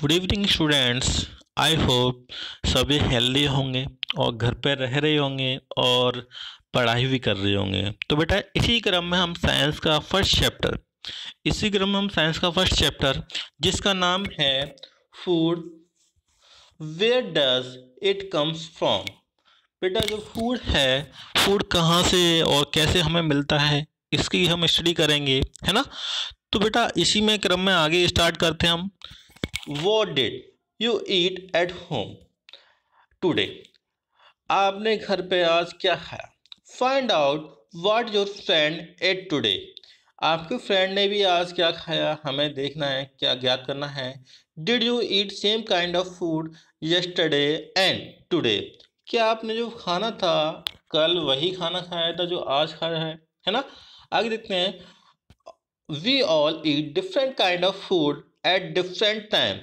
Good evening students I hope सभी healthy होंगे और घर पर रह रहे होंगे और पढ़ाई भी कर रहे होंगे तो बेटा इसी क्रम में हम साइंस का फर्स्ट चैप्टर इसी क्रम में हम साइंस का फर्स्ट चैप्टर जिसका नाम है food where does it comes from बेटा जो फूड है फूड कहाँ से और कैसे हमें मिलता है इसकी हम स्टडी करेंगे है ना तो बेटा इसी में क्रम में आगे स्टार्ट करते हैं हम what did you eat at home today आपने घर पे आज क्या खाया find out what your friend ate today आपके फ्रेंड ने भी आज क्या खाया हमें देखना है क्या ज्ञात करना है did you eat same kind of food yesterday and today क्या आपने जो खाना था कल वही खाना खाया था जो आज खाया है है ना आगे देखते हैं we all eat different kind of food at different time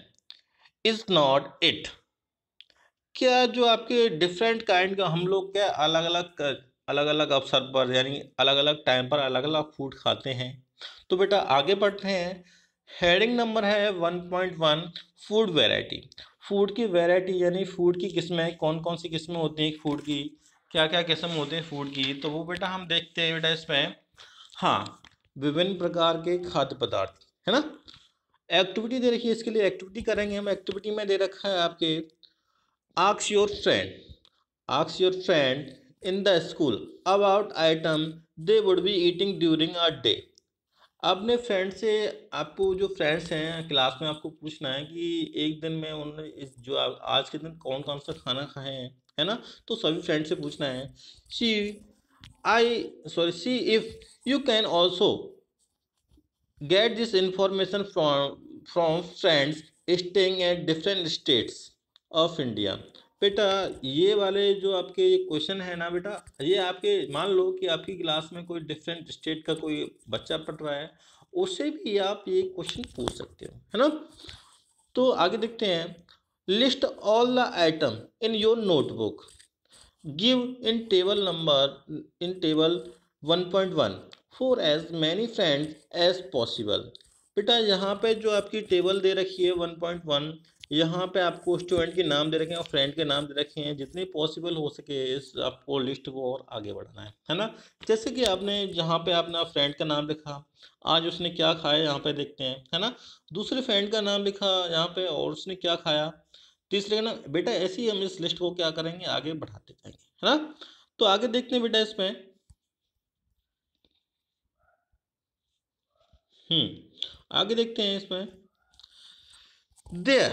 is not it क्या जो आपके डिफरेंट काइंड का हम लोग क्या अलग अलग अलग अलग अवसर पर यानी अलग अलग टाइम पर अलग अलग फूड खाते हैं तो बेटा आगे बढ़ते हैं हेडिंग नंबर है 1.1 फूड वेराइटी फूड की वेराइटी यानी फूड की किस्में कौन कौन सी किस्में होती हैं फूड की क्या क्या किस्म होते हैं फूड की तो वो बेटा हम देखते हैं बेटा इसमें हाँ विभिन्न प्रकार के खाद्य पदार्थ है ना एक्टिविटी दे रखी है इसके लिए एक्टिविटी करेंगे हम एक्टिविटी में दे रखा है आपके asks your friend asks your friend in the school about item they would be eating during a day अपने फ्रेंड से आपको जो फ्रेंड्स हैं क्लास में आपको पूछना है कि एक दिन में उन्होंने इस जो आज के दिन कौन कौन सा खाना खाए हैं है ना तो सभी फ्रेंड से पूछना है see I sorry see if you can also get this information from from friends staying at different states of India बेटा ये वाले जो आपके ये क्वेश्चन है ना बेटा ये आपके मान लो कि आपकी क्लास में कोई डिफरेंट स्टेट का कोई बच्चा पढ़ रहा है उसे भी आप ये क्वेश्चन पूछ सकते हो है ना तो आगे देखते हैं list all the item in your notebook give in table number in table 1.1 for as many friend as possible बेटा यहाँ पे जो आपकी टेबल दे रखी है वन पॉइंट वन यहाँ पे आपको स्टूडेंट के नाम दे रखे हैं और फ्रेंड के नाम दे रखे हैं जितने पॉसिबल हो सके इस आपको लिस्ट को और आगे बढ़ाना है है ना जैसे कि आपने जहाँ पे आपने फ्रेंड का नाम लिखा आज उसने क्या खाया यहाँ पे देखते हैं है ना दूसरे फ्रेंड का नाम लिखा यहाँ पे और उसने क्या खाया तीसरे का नाम बेटा ऐसे ही हम इस लिस्ट को क्या करेंगे आगे बढ़ाते जाएंगे है ना तो आगे देखते हैं बेटा इसमें हम्म, आगे देखते हैं इसमें there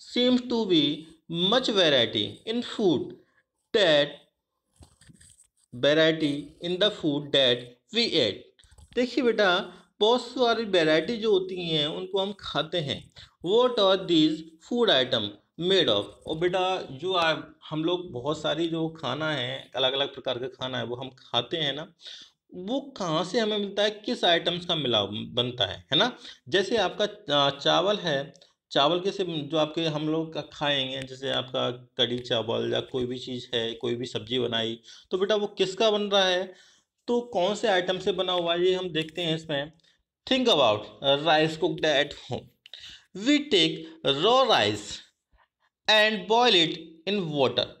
seems to be much variety in food that variety in the food that we ate देखिए बेटा बहुत सारी वेराइटी जो होती हैं उनको हम खाते हैं what are these food item made of और बेटा जो आ, हम लोग बहुत सारी जो खाना है अलग अलग प्रकार का खाना है वो हम खाते हैं ना वो कहाँ से हमें मिलता है किस आइटम्स का मिला बनता है है ना जैसे आपका चावल है चावल के से जो आपके हम लोग का खाएंगे जैसे आपका कड़ी चावल या कोई भी चीज़ है कोई भी सब्जी बनाई तो बेटा वो किसका बन रहा है तो कौन से आइटम से बना हुआ है ये हम देखते हैं इसमें think about rice cook at home we take raw rice and boil it in water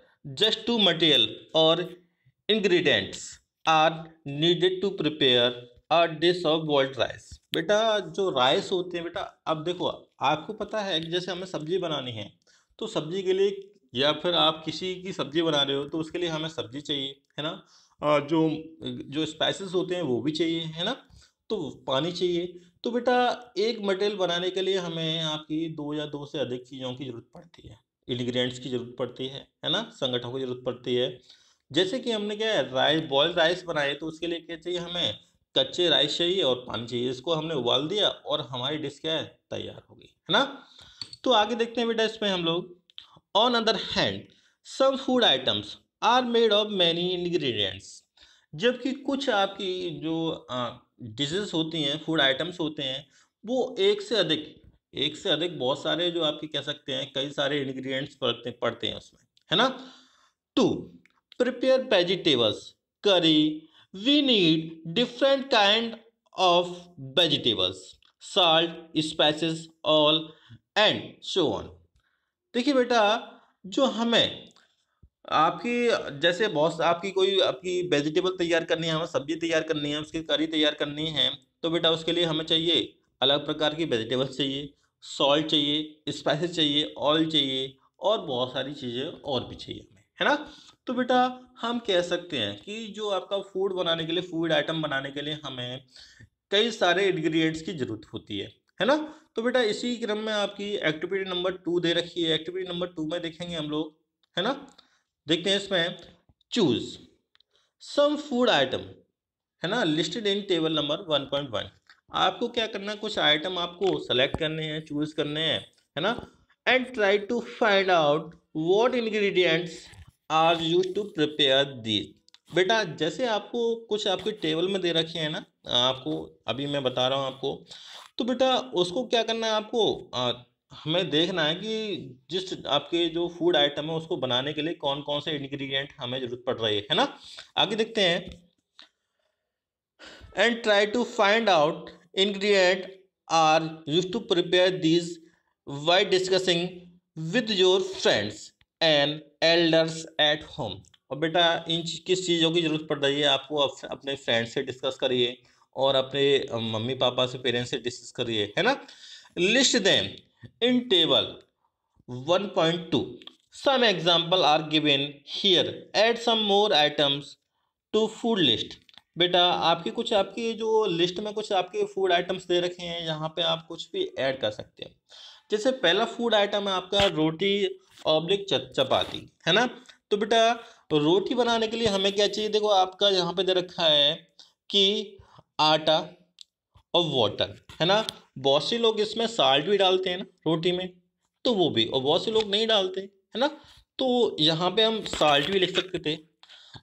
just two material और ingredients are needed to prepare a dish of boiled rice बेटा जो राइस होते हैं बेटा अब देखो आपको पता है कि जैसे हमें सब्जी बनानी है तो सब्जी के लिए या फिर आप किसी की सब्जी बना रहे हो तो उसके लिए हमें सब्जी चाहिए है ना और जो जो स्पाइसेस होते हैं वो भी चाहिए है ना तो पानी चाहिए तो बेटा एक मटेरियल बनाने के लिए हमें आपकी दो या दो से अधिक चीज़ों की ज़रूरत पड़ती है इन्ग्रीडियंट्स की ज़रूरत पड़ती है है ना संगठनों की ज़रूरत पड़ती है जैसे कि हमने क्या है राइस बॉयल राइस बनाए तो उसके लिए क्या चाहिए हमें कच्चे राइस चाहिए और पानी चाहिए इसको हमने उबाल दिया और हमारी डिश क्या है तैयार हो गई है ना तो आगे देखते हैं बेटा इसमें हम लोग on other hand some food items are made of many ingredients जबकि कुछ आपकी जो डिशेस होती हैं फूड आइटम्स होते हैं वो एक से अधिक एक से अधिक बहुत सारे जो आपके कह सकते हैं कई सारे इन्ग्रीडियंट्स पड़ते पड़ते हैं उसमें है ना to prepare vegetables. Curry, we need different kind of vegetables. Salt, spices, all and so on. देखिए बेटा जो हमें आपकी जैसे बहुत आपकी कोई आपकी वेजिटेबल तैयार करनी है हमें सब्जी तैयार करनी है उसकी करी तैयार करनी है तो बेटा उसके लिए हमें चाहिए अलग प्रकार की वेजिटेबल्स चाहिए सॉल्ट चाहिए स्पाइसेस चाहिए ऑयल चाहिए और बहुत सारी चीज़ें और भी चाहिए हमें है ना तो बेटा हम कह सकते हैं कि जो आपका फूड बनाने के लिए फूड आइटम बनाने के लिए हमें कई सारे इंग्रेडिएंट्स की ज़रूरत होती है है ना तो बेटा इसी क्रम में आपकी एक्टिविटी नंबर टू दे रखी है एक्टिविटी नंबर टू में देखेंगे हम लोग है ना देखते हैं इसमें चूज सम फूड आइटम है ना listed in table number one point one आपको क्या करना है कुछ आइटम आपको सेलेक्ट करने हैं चूज करने हैं है ना and try to find out what ingredients are you to prepare these बेटा जैसे आपको कुछ आपके टेबल में दे रखे हैं ना आपको अभी मैं बता रहा हूँ आपको तो बेटा उसको क्या करना है आपको आ, हमें देखना है कि जिस आपके जो फूड आइटम है उसको बनाने के लिए कौन कौन से इंग्रेडिएंट हमें जरूरत पड़ रही है है ना आगे देखते हैं and try to find out ingredient are use to prepare these by discussing with your friends and elders at home और बेटा इन किस चीज़ों की ज़रूरत पड़ रही है आपको अपने फ्रेंड से डिस्कस करिए और अपने मम्मी पापा से पेरेंट्स से डिस्कस करिए है ना list them in table 1.2 some example are given here add some more items to food list बेटा आपके कुछ आपकी जो लिस्ट में कुछ आपके फूड आइटम्स दे रखे हैं यहाँ पे आप कुछ भी ऐड कर सकते हैं जैसे पहला फूड आइटम है आपका रोटी ऑब्लिक चपाती है ना तो बेटा रोटी बनाने के लिए हमें क्या चाहिए देखो आपका यहाँ पे दे रखा है कि आटा और वाटर है ना बहुत से लोग इसमें साल्ट भी डालते हैं ना रोटी में तो वो भी और बहुत से लोग नहीं डालते है ना तो यहाँ पे हम साल्ट भी लिख सकते थे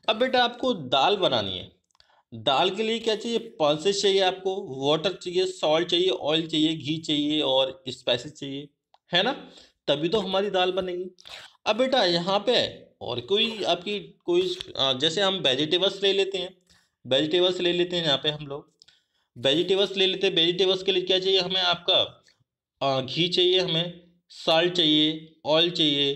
अब बेटा आपको दाल बनानी है दाल के लिए क्या चाहिए पल्सेस चाहिए आपको वाटर चाहिए सॉल्ट चाहिए ऑयल चाहिए घी चाहिए और स्पाइसेस चाहिए है ना तभी तो हमारी दाल बनेगी अब बेटा यहाँ पे और कोई आपकी कोई जैसे हम वेजिटेबल्स ले लेते हैं वेजिटेबल्स ले लेते हैं यहाँ पे हम लोग वेजिटेबल्स ले लेते हैं वेजिटेबल्स के लिए क्या चाहिए हमें आपका घी चाहिए हमें साल्ट चाहिए ऑयल चाहिए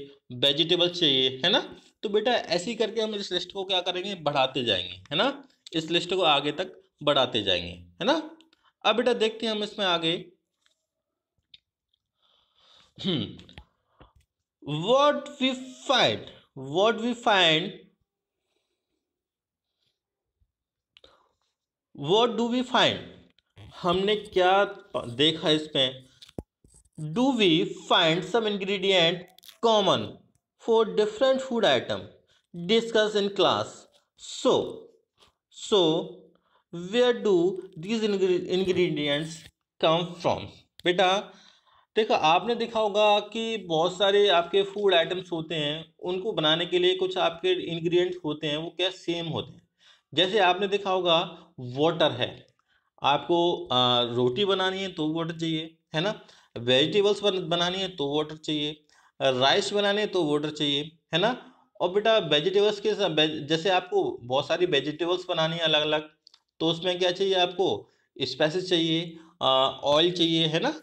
वेजिटेबल्स चाहिए है ना तो बेटा ऐसे ही करके हम इस लिस्ट को क्या करेंगे बढ़ाते जाएंगे है ना इस लिस्ट को आगे तक बढ़ाते जाएंगे है ना अब बेटा देखते हैं हम इसमें आगे हम्म, what we find what we find what do we find हमने क्या देखा इसमें do we find some ingredient common for different food item discuss in class so so where do these ingredients come from बेटा देखो आपने देखा होगा कि बहुत सारे आपके फूड आइटम्स होते हैं उनको बनाने के लिए कुछ आपके इंग्रेडिएंट्स होते हैं वो क्या सेम होते हैं जैसे आपने देखा होगा वाटर है आपको आ, रोटी बनानी है तो वाटर चाहिए है ना वेजिटेबल्स बनानी है तो वाटर चाहिए राइस बनाने है तो वाटर चाहिए है ना और बेटा वेजिटेबल्स के साथ जैसे आपको बहुत सारी वेजिटेबल्स बनानी है अलग अलग तो उसमें क्या चाहिए आपको स्पाइसिस चाहिए ऑयल चाहिए है ना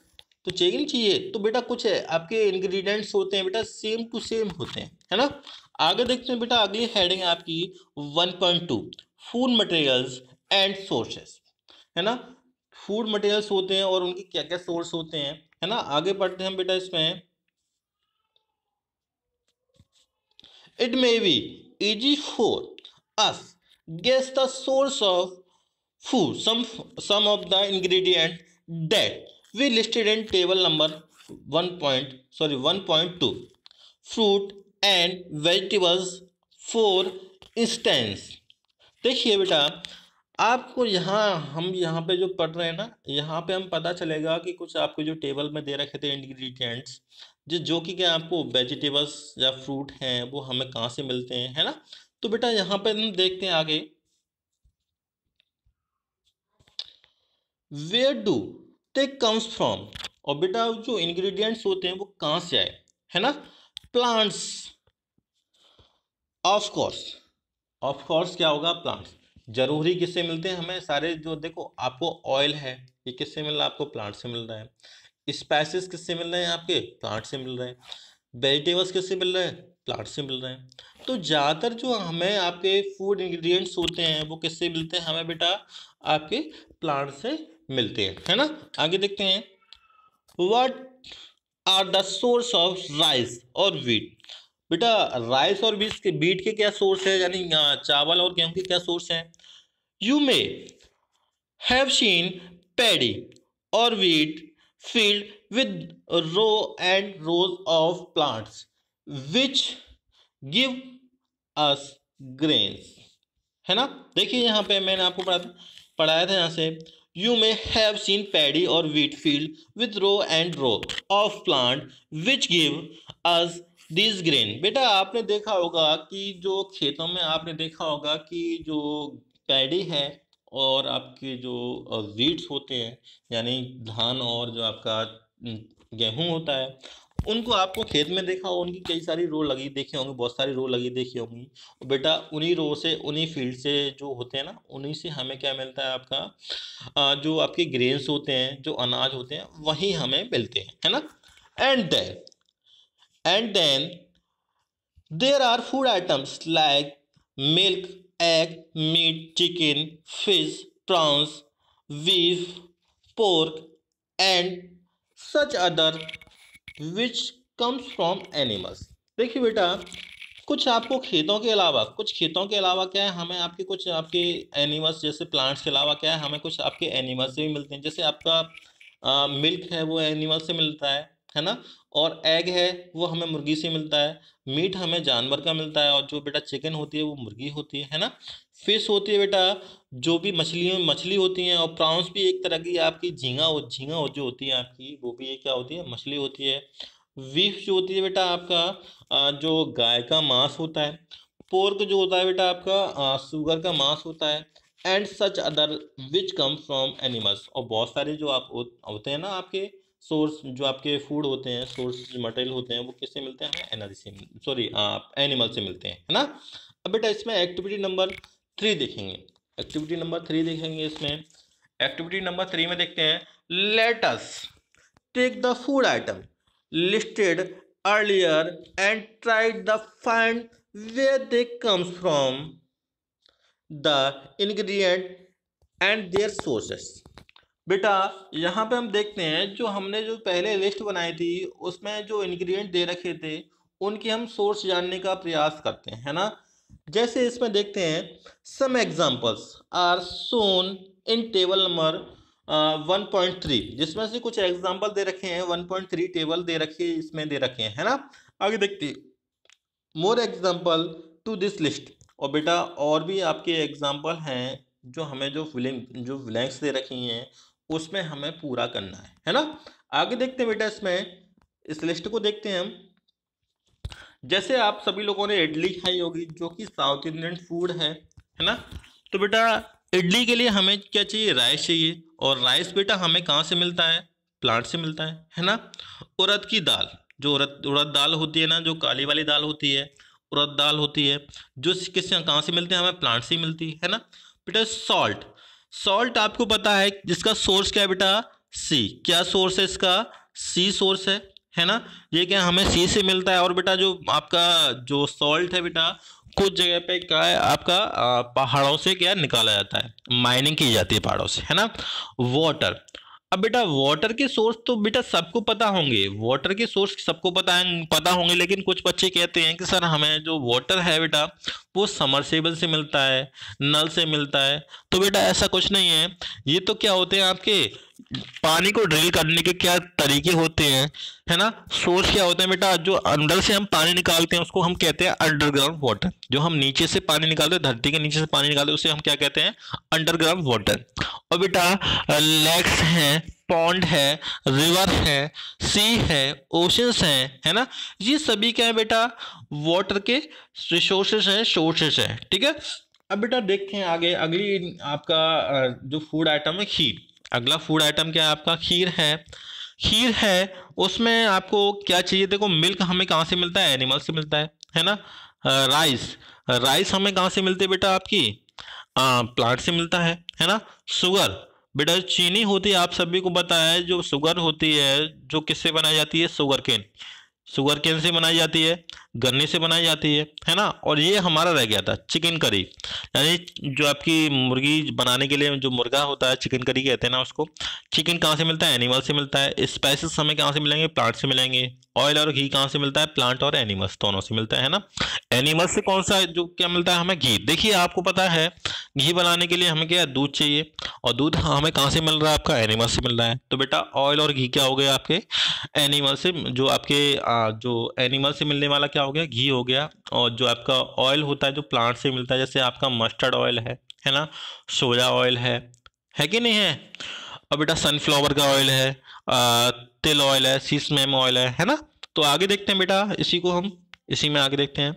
तो चाहिए चाहिए तो बेटा कुछ है आपके इंग्रेडिएंट्स होते हैं बेटा सेम टू सेम होते हैं है ना आगे देखते हैं बेटा अगली हेडिंग आपकी 1.2 फूड मटेरियल्स एंड सोर्सेस है ना फूड मटेरियल्स होते हैं और उनके क्या क्या सोर्स होते हैं है ना आगे पढ़ते हैं बेटा इसमें it may be easy for us guess the source of food some of the ingredient ingredient we listed in table number 1 point sorry 1.2 fruit and vegetables for instance देखिए बेटा आपको यहाँ हम यहाँ पे जो पढ़ रहे हैं ना यहाँ पे हम पता चलेगा कि कुछ आपको जो टेबल में दे रखे थे इंग्रेडिएंट्स जो जो कि क्या आपको वेजिटेबल्स या फ्रूट हैं वो हमें कहाँ से मिलते हैं है ना तो बेटा यहाँ पे हम देखते हैं आगे where do take comes from और बेटा जो इंग्रेडिएंट्स होते हैं वो कहाँ से आए है ना plants of course of course क्या होगा प्लांट्स जरूरी किससे मिलते हैं हमें सारे जो देखो आपको ऑयल है ये किससे मिल रहा है आपको प्लांट से मिल रहा है स्पाइसेस किससे मिल रहे हैं आपके प्लांट से मिल रहे हैं वेजिटेबल्स किससे मिल रहे हैं प्लांट से मिल रहे हैं तो ज़्यादातर जो हमें आपके फूड इंग्रेडिएंट्स होते हैं वो किससे मिलते हैं हमें बेटा आपके प्लांट से मिलते हैं है ना आगे देखते हैं what are the source of rice और वीट बेटा राइस और बीट के बीट के क्या सोर्स है यानी चावल और गेहूँ के क्या सोर्स हैं you may have seen paddy और wheat field with row and rows of plants which give us grains है ना देखिए यहाँ पे मैंने आपको पढ़ा पढ़ाया था यहाँ से you may have seen paddy और wheat field with row and row of plant which give us this grain बेटा आपने देखा होगा कि जो खेतों में आपने देखा होगा कि जो पैडी है और आपके जो वीट्स होते हैं यानी धान और जो आपका गेहूं होता है उनको आपको खेत में देखा हो उनकी कई सारी रो लगी देखी होंगी बहुत सारी रो लगी देखी होंगी और बेटा उन्हीं रो से उन्हीं फील्ड से जो होते हैं ना उन्हीं से हमें क्या मिलता है आपका जो आपके ग्रेन्स होते हैं जो अनाज होते हैं वही हमें मिलते हैं है ना and then and then there are food items like milk egg meat chicken fish prawns beef pork and such other which comes from animals देखिए बेटा कुछ आपको खेतों के अलावा कुछ खेतों के अलावा क्या है हमें आपके कुछ आपके एनिमल्स जैसे प्लांट्स के अलावा क्या है हमें कुछ आपके एनिमल्स से भी मिलते हैं जैसे आपका मिल्क है वो एनिमल से मिलता है है ना और एग है वो हमें मुर्गी से मिलता है मीट हमें जानवर का मिलता है और जो बेटा चिकन होती है वो मुर्गी होती है है ना फिश होती है बेटा जो भी मछलियों में मछली होती हैं और प्राउंस भी एक तरह की आपकी झींगा और झींगा जो होती है आपकी वो भी क्या होती है मछली होती है वीफ जो होती है बेटा आपका जो गाय का मांस होता है पोर्क जो होता है बेटा आपका शुगर का मांस होता है and such other which come from animals और बहुत सारे जो आप होते हैं ना आपके सोर्स जो आपके फूड होते हैं सोर्स मटेरियल होते हैं वो किससे मिलते हैं एनर्जी से सॉरी आप एनिमल से मिलते हैं है ना अब बेटा इसमें एक्टिविटी नंबर थ्री देखेंगे एक्टिविटी नंबर थ्री देखेंगे इसमें एक्टिविटी नंबर थ्री में देखते हैं let's take the food item listed earlier and tried the find way they comes from the ingredient and their sources बेटा यहाँ पे हम देखते हैं जो हमने जो पहले लिस्ट बनाई थी उसमें जो इंग्रेडिएंट दे रखे थे उनके हम सोर्स जानने का प्रयास करते हैं है ना जैसे इसमें देखते हैं some examples are shown in table number one point three जिसमें से कुछ एग्जांपल दे रखे हैं वन पॉइंट थ्री टेबल दे रखे इसमें दे रखे हैं है ना आगे देखते more example to this list और बेटा और भी आपके एग्जाम्पल हैं जो हमें जो फिलिंग जो ब्लैंक्स दे रखी हैं उसमें हमें पूरा करना है है ना आगे देखते हैं बेटा इसमें इस लिस्ट को देखते हैं हम जैसे आप सभी लोगों ने इडली खाई होगी जो कि साउथ इंडियन फूड है है ना तो बेटा इडली के लिए हमें क्या चाहिए राइस चाहिए और राइस बेटा हमें कहाँ से मिलता है प्लांट से मिलता है है ना उड़द की दाल जो उड़द उड़द दाल होती है ना जो काली वाली दाल होती है उड़द दाल होती है जो किस कहाँ से मिलते हैं हमें प्लांट से मिलती है ना बेटा सॉल्ट सॉल्ट आपको पता है जिसका सोर्स क्या बेटा सी क्या सोर्स है इसका सी सोर्स है है ना ये क्या हमें सी से मिलता है और बेटा जो आपका जो सॉल्ट है बेटा कुछ जगह पे क्या है आपका पहाड़ों से क्या निकाला जाता है माइनिंग की जाती है पहाड़ों से है ना वाटर अब बेटा वाटर के सोर्स तो बेटा सबको पता होंगे वाटर के सोर्स सबको पता पता होंगे लेकिन कुछ बच्चे कहते हैं कि सर हमें जो वाटर है बेटा वो समरसेबल से मिलता है नल से मिलता है तो बेटा ऐसा कुछ नहीं है ये तो क्या होते हैं आपके पानी को ड्रिल करने के क्या तरीके होते हैं है ना सोर्स क्या होते हैं बेटा जो अंदर से हम पानी निकालते हैं उसको हम कहते हैं अंडरग्राउंड वाटर जो हम नीचे से पानी निकालते हैं धरती के नीचे से पानी निकालते हैं उसे हम क्या कहते हैं अंडरग्राउंड वाटर और बेटा लेक्स हैं पॉन्ड है रिवर है सी है ओशंस हैं है ना ये सभी क्या है बेटा वाटर के रिसोर्सेस हैं सोर्सेस हैं ठीक है अब बेटा देखते हैं आगे अगली आपका जो फूड आइटम है खीर अगला फूड आइटम क्या है आपका खीर है खीर है उसमें आपको क्या चाहिए देखो मिल्क हमें कहाँ से मिलता है एनिमल से मिलता है है ना राइस राइस हमें कहाँ से मिलते बेटा आपकी प्लांट से मिलता है है ना शुगर बेटा चीनी होती है आप सभी को बताया जो शुगर होती है जो किससे बनाई जाती है शुगर केन शुगर केन से बनाई जाती है गन्ने से बनाई जाती है है ना और ये हमारा रह गया था चिकन करी यानी जो आपकी मुर्गी बनाने के लिए जो मुर्गा होता है चिकन करी कहते हैं ना उसको चिकन कहाँ से मिलता है एनिमल से मिलता है स्पाइसेस हमें कहाँ से मिलेंगे प्लांट से मिलेंगे ऑयल और घी कहाँ से मिलता है प्लांट और एनिमल्स दोनों से मिलता है ना एनिमल्स से कौन सा जो क्या मिलता है हमें घी देखिए आपको पता है घी बनाने के लिए हमें क्या दूध चाहिए और दूध हमें कहाँ से मिल रहा है आपका एनिमल से मिल रहा है तो बेटा ऑयल और घी क्या हो गया आपके एनिमल से जो आपके हाँ जो एनिमल से मिलने वाला क्या हो गया घी हो गया और जो आपका ऑयल होता है जो प्लांट से मिलता है जैसे आपका मस्टर्ड ऑयल है है ना सोया ऑयल है है कि नहीं है और बेटा सनफ्लावर का ऑयल है आ, तिल ऑयल है सीस मैम ऑयल है है ना तो आगे देखते हैं बेटा इसी को हम इसी में आगे देखते हैं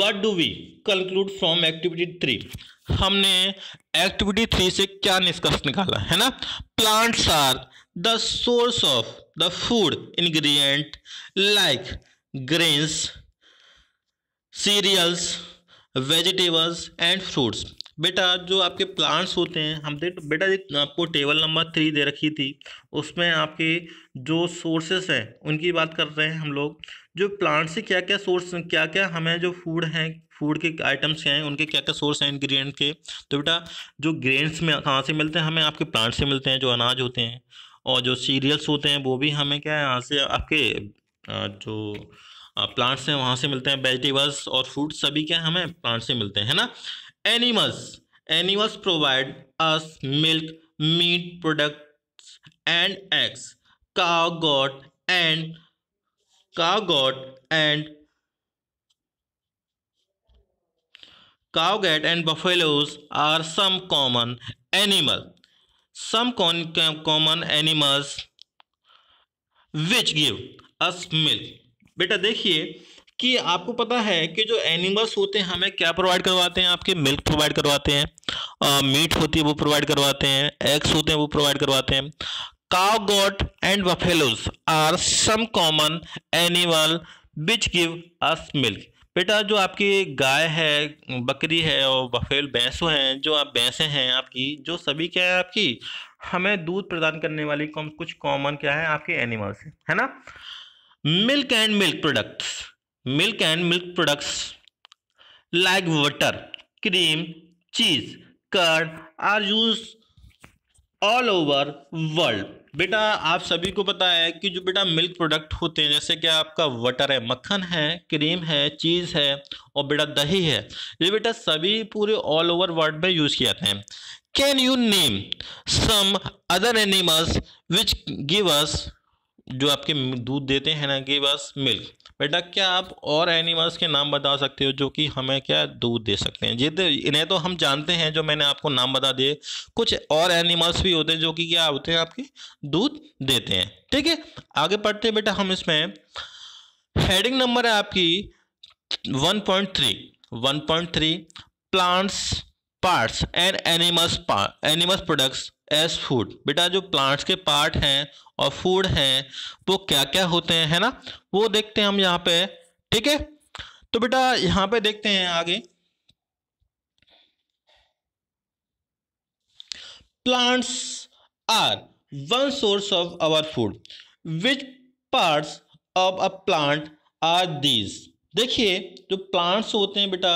what do we conclude from activity three हमने एक्टिविटी थ्री से क्या निष्कर्ष निकाला है ना plants are the source of the food ingredient like grains cereals vegetables and fruits बेटा जो आपके प्लांट्स होते हैं हम देख तो, बेटा जी आपको टेबल नंबर थ्री दे रखी थी उसमें आपके जो सोर्सेस हैं उनकी बात कर रहे हैं हम लोग जो प्लांट से क्या क्या सोर्स क्या क्या हमें जो फूड हैं फूड के आइटम्स हैं उनके क्या क्या सोर्स हैं इंग्रेडिएंट के तो बेटा जो ग्रेन्स में कहाँ से मिलते हैं हमें आपके प्लांट से मिलते हैं जो अनाज होते हैं और जो सीरियल्स होते हैं वो भी हमें क्या है यहाँ से आपके जो प्लांट्स हैं वहाँ से मिलते हैं वेजिटेबल्स और फ्रूट सभी क्या हमें प्लांट से मिलते हैं है ना animals animals provide us milk meat products and eggs का goat and cow goat and cow goat and buffaloes are some common animals which give us milk बेटा देखिए कि आपको पता है कि जो एनिमल्स होते हैं हमें क्या प्रोवाइड करवाते हैं आपके मिल्क प्रोवाइड करवाते हैं मीट होती है वो प्रोवाइड करवाते हैं एग्स होते हैं वो प्रोवाइड करवाते हैं cow goat and buffaloes are some common animal which give us milk बेटा जो आपकी गाय है बकरी है और बफेल भैंसों हैं जो आप भैंसें हैं आपकी जो सभी क्या है आपकी हमें दूध प्रदान करने वाली कॉम कुछ कॉमन क्या है आपके एनिमल्स है ना milk and milk products milk and milk products like water cream cheese curd are use all over world बेटा आप सभी को पता है कि जो बेटा मिल्क प्रोडक्ट होते हैं जैसे कि आपका वटर है मक्खन है क्रीम है चीज़ है और बेटा दही है ये बेटा सभी पूरे ऑल ओवर वर्ल्ड में यूज़ किए जाते हैं can you name some other animals which give us जो आपके दूध देते हैं ना गिव अस मिल्क बेटा क्या आप और एनिमल्स के नाम बता सकते हो जो कि हमें क्या दूध दे सकते हैं जिद इन्हें तो हम जानते हैं जो मैंने आपको नाम बता दिए कुछ और एनिमल्स भी होते हैं जो कि क्या होते हैं आपके दूध देते हैं ठीक है आगे पढ़ते हैं बेटा हम इसमें हेडिंग नंबर है आपकी 1.3 1.3 plants parts and animals part animals products as food बेटा जो प्लांट्स के पार्ट हैं और फूड हैं वो क्या क्या होते हैं है ना वो देखते हैं हम यहाँ पे ठीक है तो बेटा यहाँ पे देखते हैं आगे plants are one source of our food which parts of a plant are these देखिए जो प्लांट्स होते हैं बेटा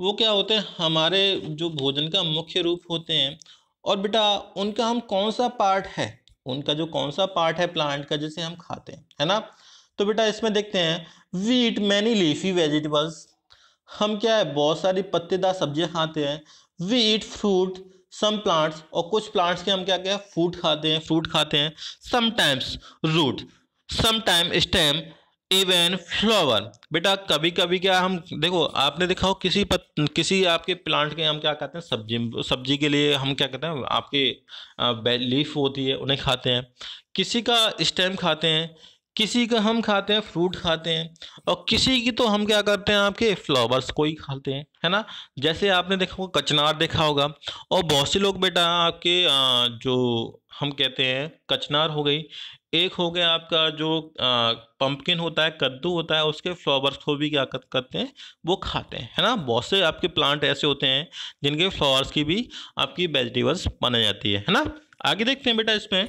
वो क्या होते हैं हमारे जो भोजन का मुख्य रूप होते हैं और बेटा उनका हम कौन सा पार्ट है उनका जो कौन सा पार्ट है प्लांट का जिसे हम खाते हैं है ना तो बेटा इसमें देखते हैं वीट मैनी लीफी वेजिटेबल्स हम क्या है बहुत सारी पत्तेदार सब्जियां खाते हैं वी फ्रूट सम प्लांट्स और कुछ प्लांट्स के हम क्या क्या फ्रूट खाते हैं फ्रूट खाते हैं sometimes root sometime stem even flower बेटा कभी कभी क्या हम देखो आपने देखा हो किसी पत, किसी आपके प्लांट के हम क्या कहते हैं सब्जी सब्जी के लिए हम क्या कहते हैं आपके लीफ होती है उन्हें खाते हैं किसी का स्टेम खाते हैं किसी का हम खाते हैं फ्रूट खाते हैं और किसी की तो हम क्या करते हैं आपके फ्लावर्स को ही खाते हैं है ना जैसे आपने देखा होगा कचनार देखा होगा और बहुत से लोग बेटा आपके जो हम कहते हैं कचनार हो गई एक हो गया आपका जो पंपकिन होता है कद्दू होता है उसके फ्लावर्स को भी क्या करते हैं वो खाते हैं है ना बहुत से आपके प्लांट ऐसे होते हैं जिनके फ्लावर्स की भी आपकी वेजिटेबल्स बनाई जाती है है ना आगे देखते हैं बेटा इसमें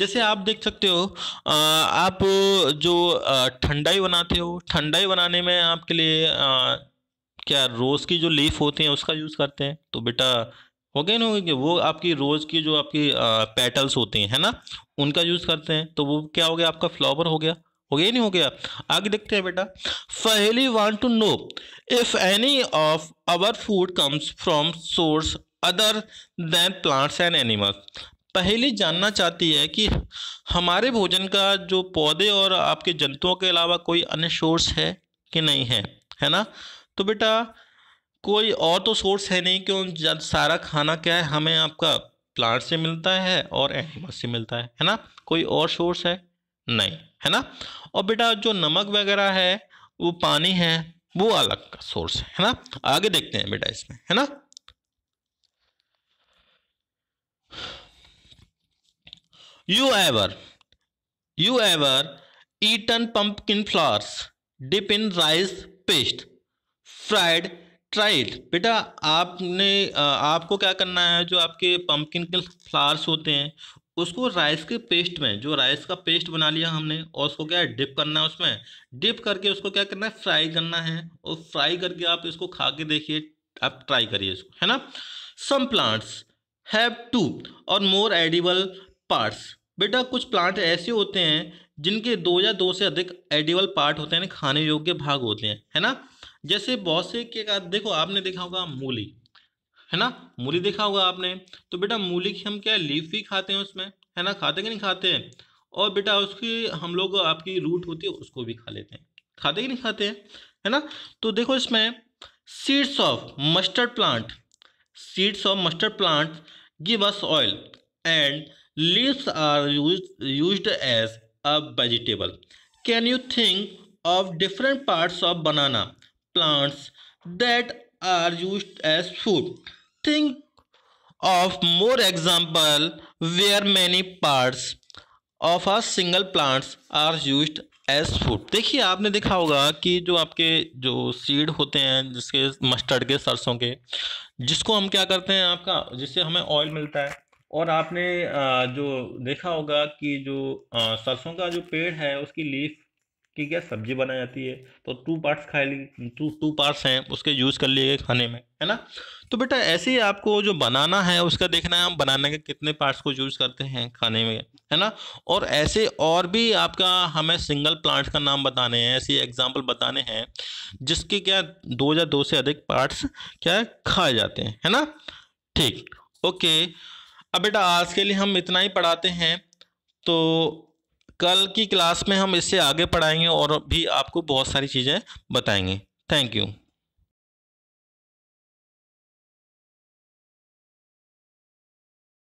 जैसे आप देख सकते हो आप जो ठंडाई बनाते हो ठंडाई बनाने में आपके लिए क्या रोज़ की जो लीफ होती हैं उसका यूज़ करते हैं तो बेटा हो गया ना हो गया वो आपकी रोज़ की जो आपकी पेटल्स होते हैं है ना उनका यूज़ करते हैं तो वो क्या हो गया आपका फ्लावर हो गया हो गया नहीं हो गया आगे देखते हैं बेटा Paheli want to know if any of our food comes from source other than plants and animals Paheli जानना चाहती है कि हमारे भोजन का जो पौधे और आपके जंतुओं के अलावा कोई अन्य सोर्स है कि नहीं है है ना तो बेटा कोई और तो सोर्स है नहीं क्यों सारा खाना क्या है हमें आपका प्लांट से मिलता है और एनिमल से मिलता है है ना कोई और सोर्स है नहीं है ना और बेटा जो नमक वगैरह है वो पानी है वो अलग का सोर्स है ना आगे देखते हैं बेटा इसमें है ना you ever you ever eaten pumpkin flowers dip in rice paste fried tried बेटा आपने आपको क्या करना है जो आपके पंपकिन के फ्लावर्स होते हैं उसको राइस के पेस्ट में जो राइस का पेस्ट बना लिया हमने और उसको क्या है डिप करना है उसमें डिप करके उसको क्या करना है फ्राई करना है और फ्राई करके आप इसको खा के देखिए आप ट्राई करिए इसको है ना सम प्लांट्स हैव टू और मोर एडिबल पार्ट्स बेटा कुछ प्लांट ऐसे होते हैं जिनके दो या दो से अधिक एडिबल पार्ट होते हैं खाने योग्य भाग होते हैं है ना जैसे बहुत से के देखो आपने देखा होगा मूली है ना मूली देखा होगा आपने तो बेटा मूली की हम क्या लीफ भी खाते हैं उसमें है ना खाते कि नहीं खाते हैं और बेटा उसकी हम लोग आपकी रूट होती है उसको भी खा लेते हैं खाते कि नहीं खाते हैं है ना तो देखो इसमें seeds of mustard plant seeds of mustard plant give us oil and leaves are use use as a vegetable can you think of different parts of banana plants that are use as food think of more example way many parts of are single plants are use as food देखिए आपने देखा होगा कि जो आपके जो seed होते हैं जिसके मस्टर्ड के सरसों के जिसको हम क्या करते हैं आपका जिससे हमें ऑयल मिलता है और आपने जो देखा होगा कि जो सरसों का जो पेड़ है उसकी लीफ की क्या सब्जी बनाई जाती है तो टू पार्ट्स खा ली टू टू पार्ट्स हैं उसके यूज़ कर लिए खाने में है ना तो बेटा ऐसे ही आपको जो बनाना है उसका देखना है हम बनाने के कितने पार्ट्स को यूज़ करते हैं खाने में है ना और ऐसे और भी आपका हमें सिंगल प्लांट्स का नाम बताने हैं ऐसे एग्जाम्पल बताने हैं जिसके क्या दो या दो से अधिक पार्ट्स क्या खाए जाते हैं है ना ठीक ओके अब बेटा आज के लिए हम इतना ही पढ़ाते हैं तो कल की क्लास में हम इससे आगे पढ़ाएंगे और भी आपको बहुत सारी चीज़ें बताएंगे थैंक यू